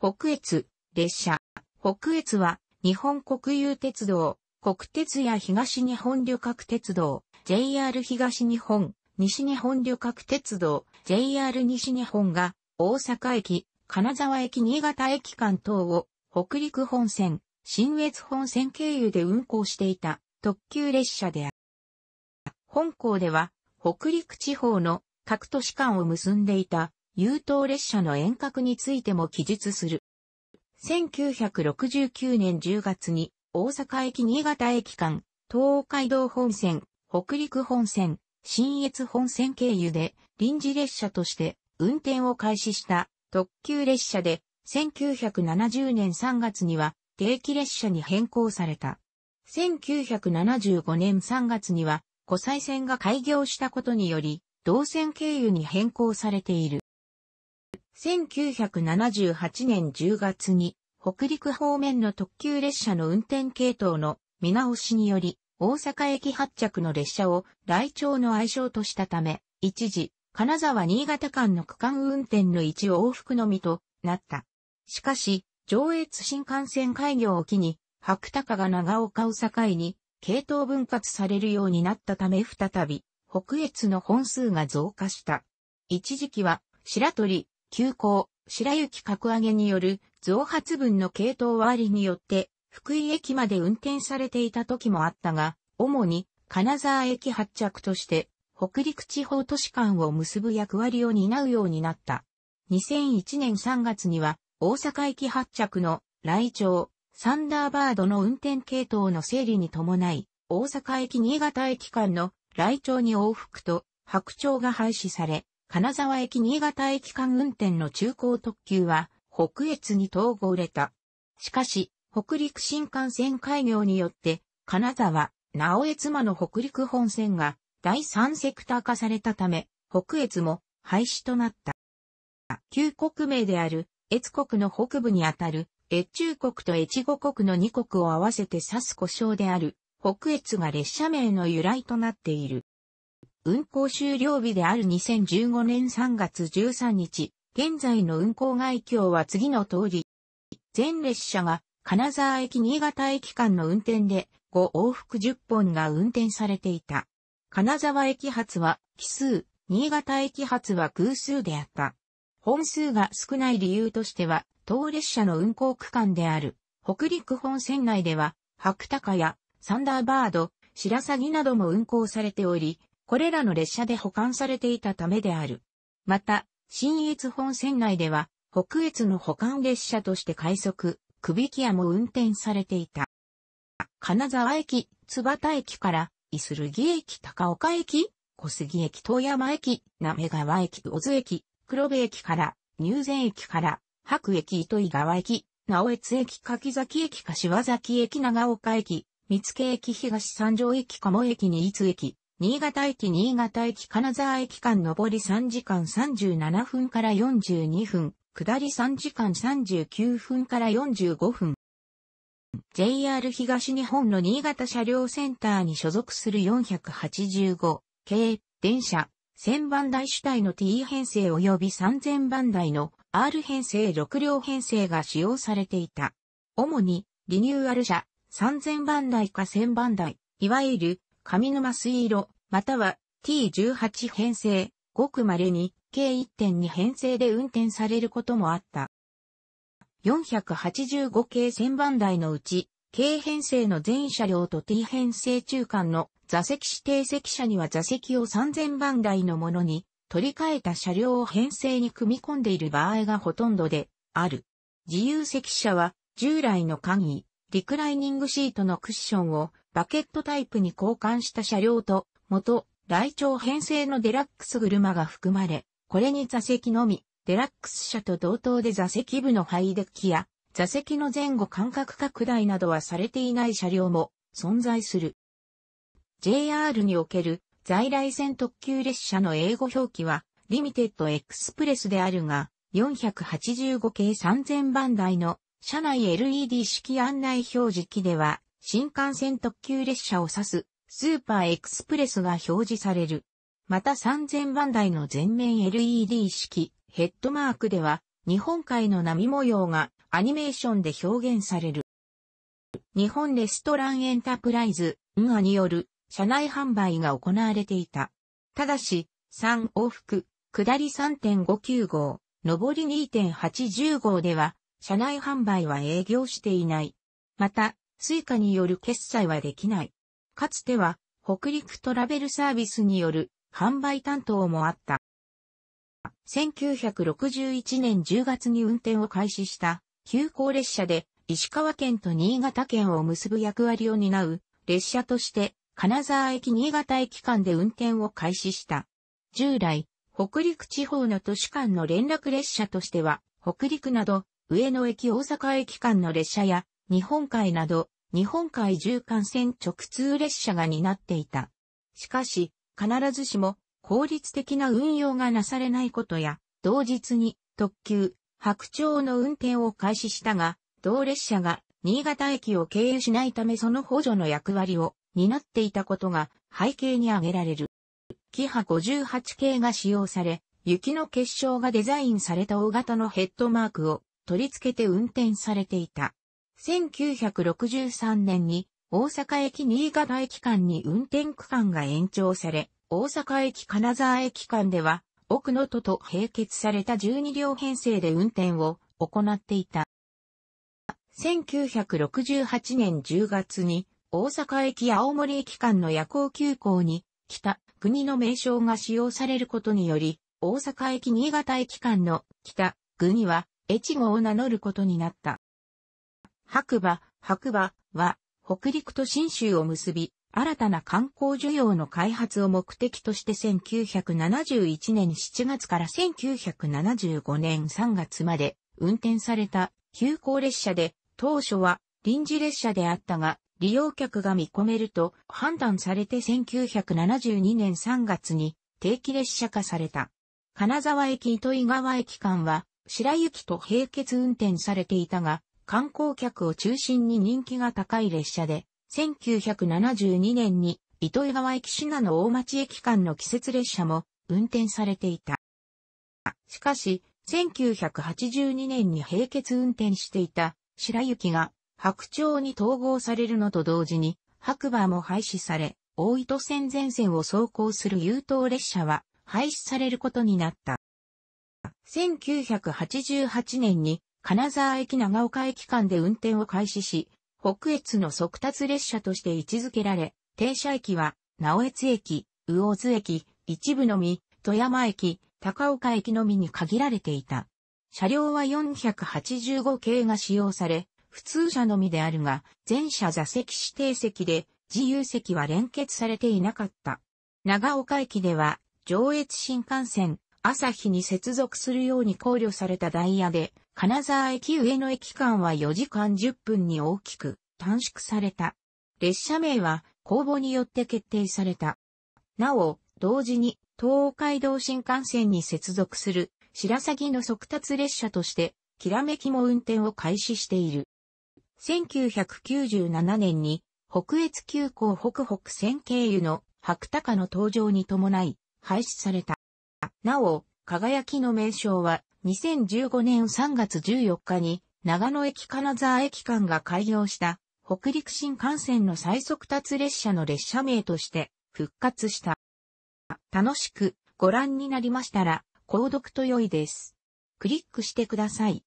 北越、列車。北越は、日本国有鉄道、国鉄や東日本旅客鉄道、JR 東日本、西日本旅客鉄道、JR 西日本が、大阪駅、金沢駅、新潟駅間等を、北陸本線、新越本線経由で運行していた特急列車である。本校では、北陸地方の各都市間を結んでいた優等列車の遠隔についても記述する。1969年10月に大阪駅新潟駅間、東海道本線、北陸本線、新越本線経由で臨時列車として運転を開始した特急列車で1970年3月には定期列車に変更された。1975年3月には湖西線が開業したことにより、同線経由に変更されている。1978年10月に北陸方面の特急列車の運転系統の見直しにより大阪駅発着の列車を来庁の愛称としたため、一時、金沢新潟間の区間運転の一往復のみとなった。しかし、上越新幹線開業を機に、白鷹が長岡を境に、系統分割されるようになったため再び、北越の本数が増加した。一時期は、白鳥、急行、白雪格上げによる増発分の系統割によって福井駅まで運転されていた時もあったが、主に金沢駅発着として北陸地方都市間を結ぶ役割を担うようになった。2001年3月には大阪駅発着の来庁、サンダーバードの運転系統の整理に伴い、大阪駅新潟駅間の来庁に往復と白鳥が廃止され、金沢駅新潟駅間運転の中高特急は、北越に統合れた。しかし、北陸新幹線開業によって、金沢、直江妻の北陸本線が第三セクター化されたため、北越も廃止となった。旧国名である、越国の北部にあたる、越中国と越後国の2国を合わせて指す故障である、北越が列車名の由来となっている。運行終了日である2015年3月13日、現在の運行概況は次の通り。全列車が金沢駅新潟駅間の運転で5往復10本が運転されていた。金沢駅発は奇数、新潟駅発は偶数であった。本数が少ない理由としては、当列車の運行区間である、北陸本線内では、白鷹やサンダーバード、白鷺なども運行されており、これらの列車で保管されていたためである。また、新越本線内では、北越の保管列車として快速、首木屋も運転されていた。金沢駅、津畑駅から、伊鶴木駅、高岡駅、小杉駅、遠山駅、滑川駅、小津駅、黒部駅から、入善駅から、白駅、糸井川駅、直越駅、柿崎駅、柏崎駅、長岡駅、三つ駅、東三条駅、鴨駅に伊津駅、新潟駅新潟駅金沢駅間上り3時間37分から42分、下り3時間39分から45分。JR 東日本の新潟車両センターに所属する485系電車、1000番台主体の T 編成及び3000番台の R 編成6両編成が使用されていた。主にリニューアル車3000番台か1000番台、いわゆる上沼水色、または T18 編成、ごく稀に計1.2編成で運転されることもあった。485系1000番台のうち、軽編成の全車両と T 編成中間の座席指定席車には座席を3000番台のものに取り替えた車両を編成に組み込んでいる場合がほとんどである。自由席車は従来の簡易、リクライニングシートのクッションをバケットタイプに交換した車両と、元、来庁編成のデラックス車が含まれ、これに座席のみ、デラックス車と同等で座席部のハイデッキや、座席の前後間隔拡大などはされていない車両も存在する。JR における在来線特急列車の英語表記は、リミテッドエクスプレスであるが、485系3000番台の車内 LED 式案内表示機では、新幹線特急列車を指すスーパーエクスプレスが表示される。また3000番台の全面 LED 式ヘッドマークでは日本海の波模様がアニメーションで表現される。日本レストランエンタープライズ、ンアによる車内販売が行われていた。ただし、3往復、下り3.59号、上り2.80号では、車内販売は営業していない。また、スイカによる決済はできない。かつては、北陸トラベルサービスによる販売担当もあった。1961年10月に運転を開始した急行列車で石川県と新潟県を結ぶ役割を担う列車として金沢駅新潟駅間で運転を開始した。従来、北陸地方の都市間の連絡列車としては、北陸など上野駅大阪駅間の列車や日本海など、日本海縦貫線直通列車が担っていた。しかし、必ずしも効率的な運用がなされないことや、同日に特急、白鳥の運転を開始したが、同列車が新潟駅を経由しないためその補助の役割を担っていたことが背景に挙げられる。キハ58系が使用され、雪の結晶がデザインされた大型のヘッドマークを取り付けて運転されていた。1963年に大阪駅新潟駅間に運転区間が延長され、大阪駅金沢駅間では、奥の都と並結された12両編成で運転を行っていた。1968年10月に、大阪駅青森駅間の夜行急行に、北、国の名称が使用されることにより、大阪駅新潟駅間の北、国は、越後を名乗ることになった。白馬、白馬は北陸と新州を結び、新たな観光需要の開発を目的として1971年7月から1975年3月まで運転された急行列車で当初は臨時列車であったが利用客が見込めると判断されて1972年3月に定期列車化された。金沢駅糸井川駅間は白雪と並結運転されていたが観光客を中心に人気が高い列車で、1972年に糸魚川駅品の大町駅間の季節列車も運転されていた。しかし、1982年に並結運転していた白雪が白鳥に統合されるのと同時に白馬も廃止され、大糸線前線を走行する優等列車は廃止されることになった。1988年に金沢駅長岡駅間で運転を開始し、北越の速達列車として位置づけられ、停車駅は、直越駅、魚津駅、一部のみ、富山駅、高岡駅のみに限られていた。車両は485系が使用され、普通車のみであるが、全車座席指定席で、自由席は連結されていなかった。長岡駅では、上越新幹線、朝日に接続するように考慮されたダイヤで、金沢駅上野駅間は4時間10分に大きく短縮された。列車名は公募によって決定された。なお、同時に東海道新幹線に接続する白鷺の速達列車として、きらめきも運転を開始している。1997年に北越急行北北線経由の白鷹の登場に伴い廃止された。なお、輝きの名称は、2015年3月14日に、長野駅金沢駅間が開業した、北陸新幹線の最速達列車の列車名として、復活した。楽しくご覧になりましたら、購読と良いです。クリックしてください。